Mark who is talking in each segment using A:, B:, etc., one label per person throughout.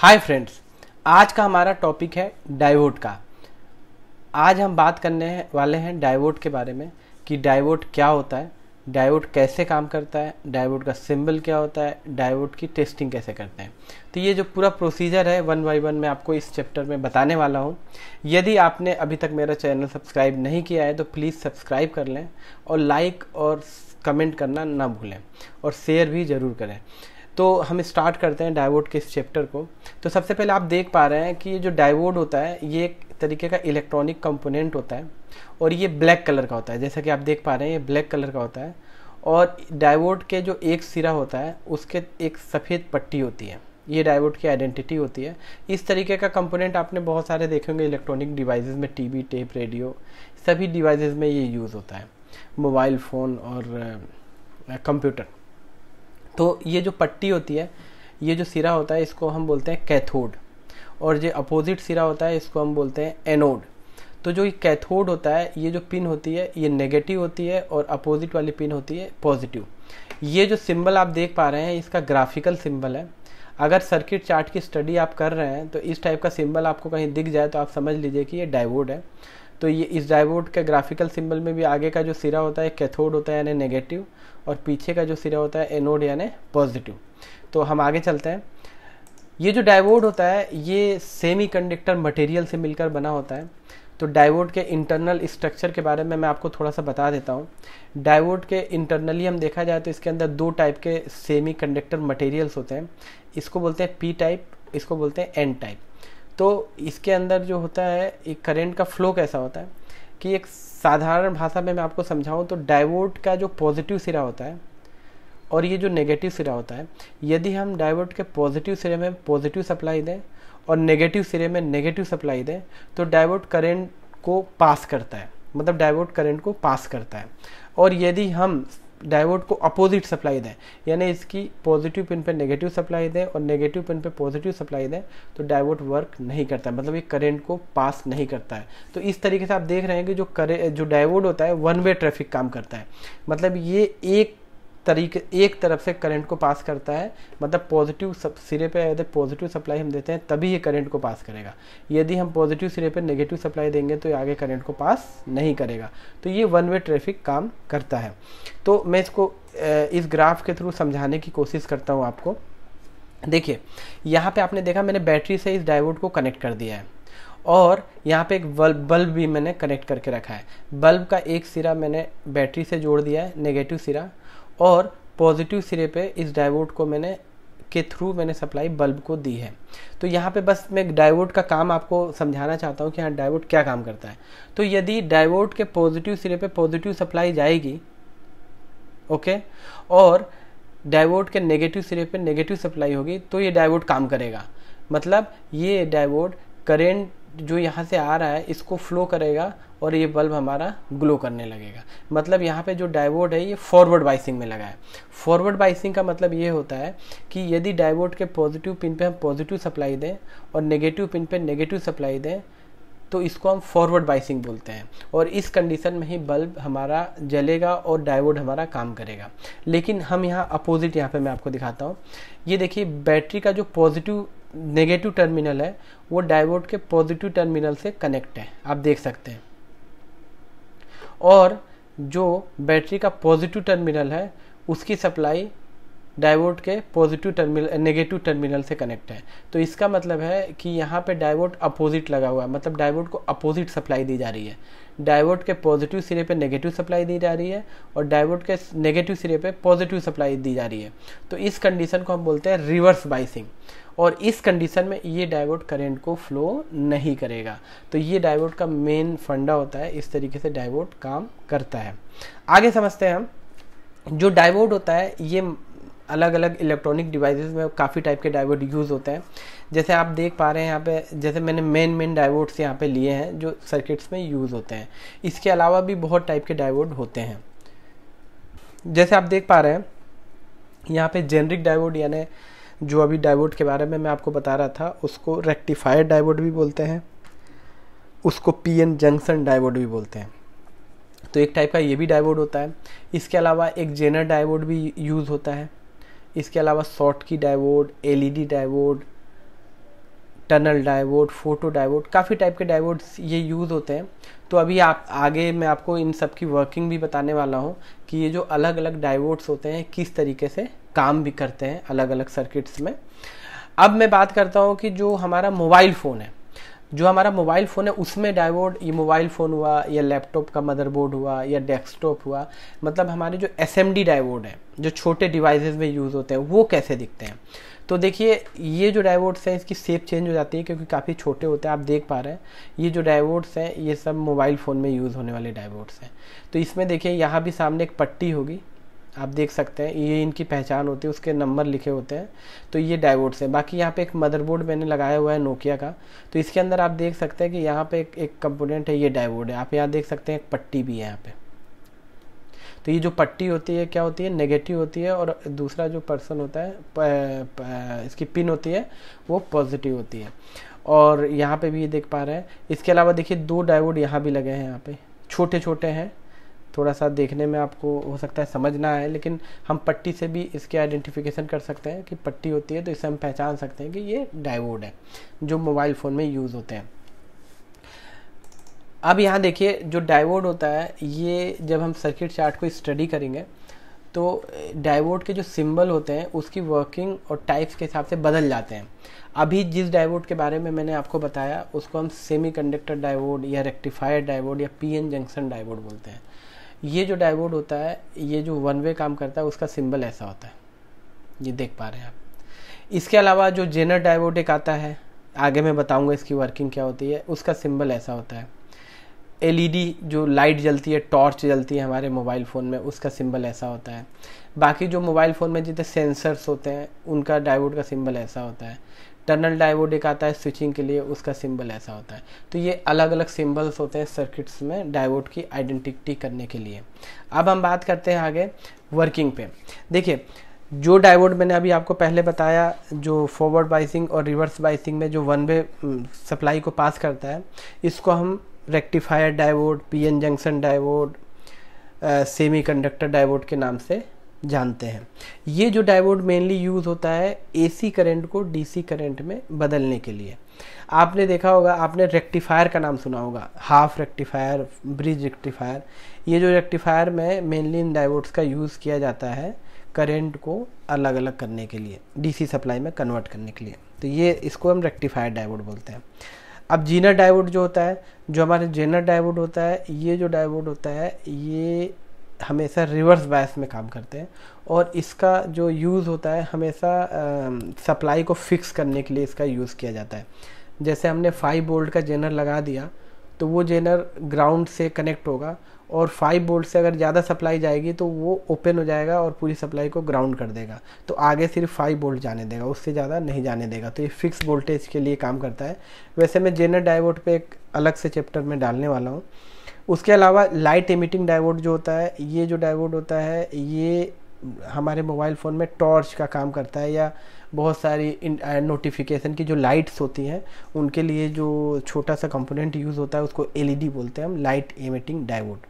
A: hi friends आज का हमारा टॉपिक है डाइवोट का आज हम बात करने वाले हैं डाइवोट के बारे में कि डाइवोट क्या होता है डाइवोट कैसे काम करता है डाइवोट का सिंबल क्या होता है डाइवोट की टेस्टिंग कैसे करते हैं तो ये जो पूरा प्रोसीजर है वन बाई वन मैं आपको इस चैप्टर में बताने वाला हूँ यदि आपने अभी तक मेरा चैनल सब्सक्राइब नहीं किया है तो प्लीज़ सब्सक्राइब कर लें और लाइक और कमेंट करना ना भूलें और शेयर भी ज़रूर करें तो हम स्टार्ट करते हैं डायवोड के इस चैप्टर को तो सबसे पहले आप देख पा रहे हैं कि ये जो डायवोड होता है ये एक तरीके का इलेक्ट्रॉनिक कंपोनेंट होता है और ये ब्लैक कलर का होता है जैसा कि आप देख पा रहे हैं ये ब्लैक कलर का होता है और डायवोड के जो एक सिरा होता है उसके एक सफ़ेद पट्टी होती है ये डायवोड की आइडेंटिटी होती है इस तरीके का कंपोनेंट आपने बहुत सारे देखे होंगे इलेक्ट्रॉनिक डिवाइसेस में टीवी टेप रेडियो सभी डिवाइसेस में ये यूज़ होता है मोबाइल फ़ोन और कंप्यूटर तो ये जो पट्टी होती है ये जो सिरा होता है इसको हम बोलते हैं कैथोड और जो अपोजिट सिरा होता है इसको हम बोलते हैं एनोड तो जो ये कैथोड होता है ये जो पिन होती है ये नेगेटिव होती है और अपोजिट वाली पिन होती है पॉजिटिव ये जो सिंबल आप देख पा रहे हैं इसका ग्राफिकल सिंबल है अगर सर्किट चार्ट की स्टडी आप कर रहे हैं तो इस टाइप का सिंबल आपको कहीं दिख जाए तो आप समझ लीजिए कि ये डायवोड है तो ये इस डायवोड के ग्राफिकल सिंबल में भी आगे का जो सिरा होता है कैथोड होता है यानी नेगेटिव और पीछे का जो सिरा होता है एनोड यानी पॉजिटिव तो हम आगे चलते हैं ये जो डायवोड होता है ये सेमी कंडक्टर मटेरियल से मिलकर बना होता है तो डायवोड के इंटरनल स्ट्रक्चर के बारे में मैं आपको थोड़ा सा बता देता हूँ डायवोड के इंटरनली हम देखा जाए तो इसके अंदर दो टाइप के सेमी कंडक्टर मटेरियल्स होते हैं इसको बोलते हैं पी टाइप इसको बोलते हैं एन टाइप तो इसके अंदर जो होता है एक करेंट का फ्लो कैसा होता है कि एक साधारण भाषा में मैं आपको समझाऊँ तो डाइवोट का जो पॉजिटिव सिरा होता है और ये जो नेगेटिव सिरा होता है यदि हम डाइवर्ट के पॉजिटिव सिरे में पॉजिटिव सप्लाई दें और नेगेटिव सिरे में नेगेटिव सप्लाई दें तो डाइवर्ट करंट को पास करता है मतलब डाइवर्ट करंट को पास करता है और यदि हम डायोड को अपोजिट सप्लाई दें यानी इसकी पॉजिटिव पिन पे नेगेटिव सप्लाई दें और नेगेटिव पिन पे पॉजिटिव सप्लाई दें तो डायोड वर्क नहीं करता मतलब ये करंट को पास नहीं करता है तो इस तरीके से आप देख रहे हैं कि जो करे जो डायोड होता है वन वे ट्रैफिक काम करता है मतलब ये एक तरीके एक तरफ से करंट को पास करता है मतलब पॉजिटिव सिरे पे यदि पॉजिटिव सप्लाई हम देते हैं तभी ये करंट को पास करेगा यदि हम पॉजिटिव सिरे पे नेगेटिव सप्लाई देंगे तो ये आगे करंट को पास नहीं करेगा तो ये वन वे ट्रैफिक काम करता है तो मैं इसको इस ग्राफ के थ्रू समझाने की कोशिश करता हूँ आपको देखिए यहाँ पर आपने देखा मैंने बैटरी से इस डायोड को कनेक्ट कर दिया है और यहाँ पे एक बल्ब बल्ब भी मैंने कनेक्ट करके रखा है बल्ब का एक सिरा मैंने बैटरी से जोड़ दिया है नेगेटिव सिरा और पॉजिटिव सिरे पे इस डायवोट को मैंने के थ्रू मैंने सप्लाई बल्ब को दी है तो यहाँ पे बस मैं डायवोट का काम आपको समझाना चाहता हूँ कि हाँ डायवोट क्या काम करता है तो यदि डायवोट के पॉजिटिव सिरे पे पॉजिटिव सप्लाई जाएगी ओके और डायवोट के नेगेटिव सिरे पे नेगेटिव सप्लाई होगी तो ये डायवोट काम करेगा मतलब ये डायवोट करेंट जो यहाँ से आ रहा है इसको फ्लो करेगा और ये बल्ब हमारा ग्लो करने लगेगा मतलब यहाँ पे जो डायवोड है ये फॉरवर्ड बाइसिंग में लगा है फॉरवर्ड बाइसिंग का मतलब ये होता है कि यदि डायवोड के पॉजिटिव पिन पे हम पॉजिटिव सप्लाई दें और नेगेटिव पिन पे नेगेटिव सप्लाई दें तो इसको हम फॉरवर्ड बाइसिंग बोलते हैं और इस कंडीशन में ही बल्ब हमारा जलेगा और डायवोड हमारा काम करेगा लेकिन हम यहाँ अपोजिट यहाँ पर मैं आपको दिखाता हूँ ये देखिए बैटरी का जो पॉजिटिव नेगेटिव टर्मिनल है वो डायवोड के पॉजिटिव टर्मिनल से कनेक्ट है आप देख सकते हैं और जो बैटरी का पॉजिटिव टर्मिनल है उसकी सप्लाई डायवोट के पॉजिटिव टर्मिनल नेगेटिव टर्मिनल से कनेक्ट है तो इसका मतलब है कि यहाँ पे डायवोट अपोजिट लगा हुआ है मतलब डायवोट को अपोजिट सप्लाई दी जा रही है डायवोट के पॉजिटिव सिरे पे नेगेटिव सप्लाई दी जा रही है और डायवोट के नेगेटिव सिरे पे पॉजिटिव सप्लाई दी जा रही है तो इस कंडीशन को हम बोलते हैं रिवर्स बाइसिंग और इस कंडीशन में ये डायवर्ट करंट को फ्लो नहीं करेगा तो ये डायोड का मेन फंडा होता है इस तरीके से डायवर्ट काम करता है आगे समझते हैं हम जो डायोड होता है ये अलग अलग इलेक्ट्रॉनिक डिवाइसेस में काफ़ी टाइप के डायोड यूज़ होते हैं जैसे आप देख पा रहे हैं यहाँ पे जैसे मैंने मेन मेन डायोड्स यहाँ पे लिए हैं जो सर्किट्स में यूज़ होते हैं इसके अलावा भी बहुत टाइप के डायोड होते हैं जैसे आप देख पा रहे हैं यहाँ पे जेनरिक डायोड यानी जो अभी डायोड के बारे में मैं आपको बता रहा था उसको रेक्टिफायर डायोड भी बोलते हैं उसको पी जंक्शन डायोड भी बोलते हैं तो एक टाइप का ये भी डायवोड होता है इसके अलावा एक जेनर डायवोड भी यूज़ होता है इसके अलावा Schottky diode LED diode tunnel diode photo diode काफ़ी टाइप के डायवोड्स ये यूज़ होते हैं तो अभी आप आगे मैं आपको इन सब की वर्किंग भी बताने वाला हूँ कि ये जो अलग अलग डायवोड्स होते हैं किस तरीके से काम भी करते हैं अलग अलग सर्किट्स में अब मैं बात करता हूँ कि जो हमारा मोबाइल फ़ोन है जो हमारा मोबाइल फ़ोन है उसमें डायोड ये मोबाइल फ़ोन हुआ या लैपटॉप का मदरबोर्ड हुआ या डेस्कटॉप हुआ मतलब हमारे जो एस एम डी डायोड हैं जो छोटे डिवाइसेस में यूज़ होते हैं वो कैसे दिखते हैं तो देखिए ये जो डायोड्स हैं इसकी सेप चेंज हो जाती है क्योंकि काफ़ी छोटे होते हैं आप देख पा रहे हैं ये जो डायवोर्ड्स हैं ये सब मोबाइल फ़ोन में यूज़ होने वाले डायवोर्ड्स हैं तो इसमें देखिए यहाँ भी सामने एक पट्टी होगी आप देख सकते हैं ये इनकी पहचान होती है उसके नंबर लिखे होते हैं तो ये डाइवोर्ट्स है बाकी यहाँ पे एक मदरबोर्ड मैंने लगाया हुआ है नोकिया का तो इसके अंदर आप देख सकते हैं कि यहाँ पे एक एक कंपोनेंट है ये डायवोड है आप यहाँ देख सकते हैं एक पट्टी भी है यहाँ पे तो ये जो पट्टी होती है क्या होती है नेगेटिव होती है और दूसरा जो पर्सन होता है प, प, इसकी पिन होती है वो पॉजिटिव होती है और यहाँ पर भी ये देख पा रहे हैं इसके अलावा देखिए दो डायवोड यहाँ भी लगे हैं यहाँ पे छोटे छोटे हैं थोड़ा सा देखने में आपको हो सकता है समझना है लेकिन हम पट्टी से भी इसके आइडेंटिफिकेशन कर सकते हैं कि पट्टी होती है तो इससे हम पहचान सकते हैं कि ये डायवोड है जो मोबाइल फ़ोन में यूज़ होते हैं अब यहाँ देखिए जो डायवोड होता है ये जब हम सर्किट चार्ट को स्टडी करेंगे तो डायवोड के जो सिंबल होते हैं उसकी वर्किंग और टाइप्स के हिसाब से बदल जाते हैं अभी जिस डायवोड के बारे में मैंने आपको बताया उसको हम सेमीकंडक्टर डायवोड या रेक्टिफायर डायवोड या पीएन जंक्शन डायवोड बोलते हैं ये जो डाइवर्ट होता है ये जो वन वे काम करता है उसका सिंबल ऐसा होता है ये देख पा रहे हैं आप इसके अलावा जो जेनर डाइवर्ट एक आता है आगे मैं बताऊंगा इसकी वर्किंग क्या होती है उसका सिंबल ऐसा होता है एलईडी e जो लाइट जलती है टॉर्च जलती है हमारे मोबाइल फ़ोन में उसका सिंबल ऐसा होता है बाकी जो मोबाइल फ़ोन में जितने सेंसर्स होते हैं उनका डायोड का सिंबल ऐसा होता है टनल डायोड एक आता है स्विचिंग के लिए उसका सिंबल ऐसा होता है तो ये अलग अलग सिंबल्स होते हैं सर्किट्स में डायोड की आइडेंटिटी करने के लिए अब हम बात करते हैं आगे वर्किंग पे देखिए जो डायोड मैंने अभी आपको पहले बताया जो फॉरवर्ड बाइसिंग और रिवर्स बाइसिंग में जो वन वे सप्लाई को पास करता है इसको हम rectifier diode PN junction semiconductor diode के नाम से जानते हैं ये जो डायोड मेनली यूज़ होता है एसी करंट को डीसी करंट में बदलने के लिए आपने देखा होगा आपने रेक्टिफायर का नाम सुना होगा हाफ रेक्टिफायर ब्रिज रेक्टिफायर ये जो रेक्टिफायर में मेनली इन डायोड्स का यूज़ किया जाता है करंट को अलग अलग करने के लिए डीसी सप्लाई में कन्वर्ट करने के लिए तो ये इसको हम रेक्टिफायर डायोड बोलते हैं अब जीनर डायोड जो होता है जो हमारे जेनर डायोड होता है ये जो डायोड होता है ये हमेशा रिवर्स बायस में काम करते हैं और इसका जो यूज़ होता है हमेशा सप्लाई को फिक्स करने के लिए इसका यूज़ किया जाता है जैसे हमने फाइव बोल्ट का जेनर लगा दिया तो वो जेनर ग्राउंड से कनेक्ट होगा और फाइव बोल्ट से अगर ज़्यादा सप्लाई जाएगी तो वो ओपन हो जाएगा और पूरी सप्लाई को ग्राउंड कर देगा तो आगे सिर्फ फाइव बोल्ट जाने देगा उससे ज़्यादा नहीं जाने देगा तो ये फिक्स वोल्टेज के लिए काम करता है वैसे मैं जेनर डाइवोट पे एक अलग से चैप्टर में डालने वाला हूँ उसके अलावा लाइट इमिटिंग डायोड जो होता है ये जो डायोड होता है ये हमारे मोबाइल फ़ोन में टॉर्च का काम करता है या बहुत सारी नोटिफिकेशन की जो लाइट्स होती हैं उनके लिए जो छोटा सा कंपोनेंट यूज़ होता है उसको एलईडी बोलते हैं हम लाइट एमिटिंग डायोड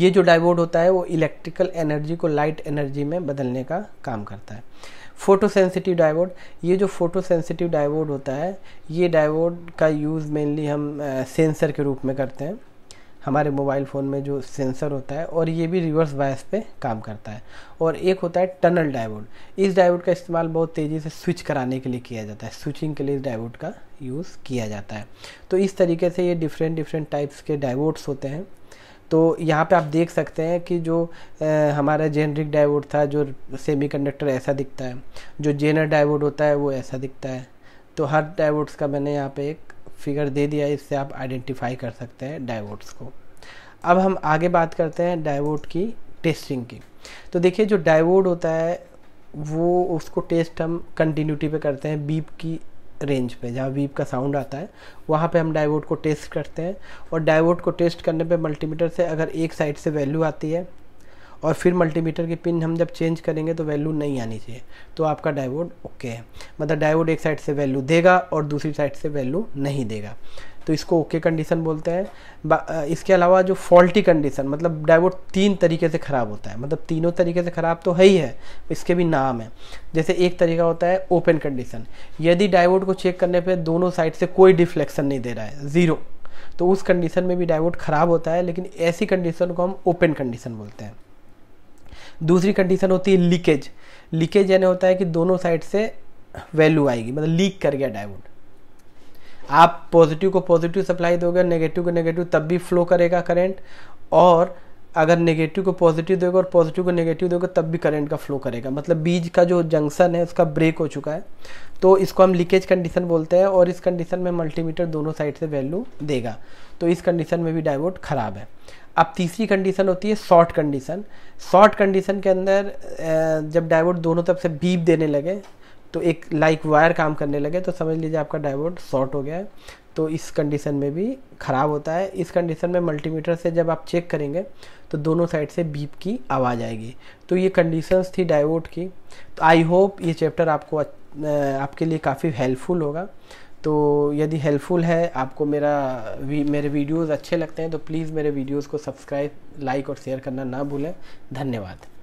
A: ये जो डायोड होता है वो इलेक्ट्रिकल एनर्जी को लाइट एनर्जी में बदलने का काम करता है फोटो सेंसिटिव डायोड ये जो फोटो सेंसिटिव डायोड होता है ये डायोड का यूज़ मेनली हम सेंसर के रूप में करते हैं हमारे मोबाइल फ़ोन में जो सेंसर होता है और ये भी रिवर्स बायस पे काम करता है और एक होता है टनल डायोड इस डायोड का इस्तेमाल बहुत तेज़ी से स्विच कराने के लिए किया जाता है स्विचिंग के लिए इस डायोड का यूज़ किया जाता है तो इस तरीके से ये डिफरेंट डिफरेंट टाइप्स के डायवोड्स होते हैं तो यहाँ पे आप देख सकते हैं कि जो आ, हमारा जेनरिक डायवोड था जो सेमीकंडक्टर ऐसा दिखता है जो जेनर डायवोड होता है वो ऐसा दिखता है तो हर डायवोड्स का मैंने यहाँ पे एक फिगर दे दिया इससे आप आइडेंटिफाई कर सकते हैं डायवोट्स को अब हम आगे बात करते हैं डायवोट की टेस्टिंग की तो देखिए जो डाइवोड होता है वो उसको टेस्ट हम कंटिन्यूटी पे करते हैं बीप की रेंज पे जहाँ बीप का साउंड आता है वहाँ पे हम डाइवोट को टेस्ट करते हैं और डाइवोट को टेस्ट करने पे मल्टीमीटर से अगर एक साइड से वैल्यू आती है और फिर मल्टीमीटर की पिन हम जब चेंज करेंगे तो वैल्यू नहीं आनी चाहिए तो आपका डायवोड ओके है मतलब डायवोड एक साइड से वैल्यू देगा और दूसरी साइड से वैल्यू नहीं देगा तो इसको ओके कंडीशन बोलते हैं इसके अलावा जो फॉल्टी कंडीशन मतलब डायवोड तीन तरीके से ख़राब होता है मतलब तीनों तरीके से ख़राब तो है ही है इसके भी नाम है जैसे एक तरीका होता है ओपन कंडीशन यदि डायवोड को चेक करने पे दोनों साइड से कोई डिफ्लेक्शन नहीं दे रहा है ज़ीरो तो उस कंडीशन में भी डायवोड ख़राब होता है लेकिन ऐसी कंडीशन को हम ओपन कंडीशन बोलते हैं दूसरी कंडीशन होती है लीकेज लीकेज यानी होता है कि दोनों साइड से वैल्यू आएगी मतलब लीक कर गया डायोड आप पॉजिटिव को पॉजिटिव सप्लाई दोगे नेगेटिव को नेगेटिव तब भी फ्लो करेगा करेंट और अगर नेगेटिव को पॉजिटिव दोगे और पॉजिटिव को नेगेटिव दोगे तब भी करंट का फ्लो करेगा मतलब बीज का जो जंक्शन है उसका ब्रेक हो चुका है तो इसको हम लीकेज कंडीशन बोलते हैं और इस कंडीशन में मल्टीमीटर दोनों साइड से वैल्यू देगा तो इस कंडीशन में भी डायवोट ख़राब है अब तीसरी कंडीशन होती है शॉर्ट कंडीशन शॉर्ट कंडीशन के अंदर जब डायवोट दोनों तरफ से बीप देने लगे तो एक लाइक वायर काम करने लगे तो समझ लीजिए आपका डायवोट शॉर्ट हो गया है तो इस कंडीशन में भी ख़राब होता है इस कंडीशन में मल्टीमीटर से जब आप चेक करेंगे तो दोनों साइड से बीप की आवाज़ आएगी तो ये कंडीशंस थी डायवोट की तो आई होप ये चैप्टर आपको आपके लिए काफ़ी हेल्पफुल होगा तो यदि हेल्पफुल है आपको मेरा वी, मेरे वीडियोस अच्छे लगते हैं तो प्लीज़ मेरे वीडियोस को सब्सक्राइब लाइक और शेयर करना ना भूलें धन्यवाद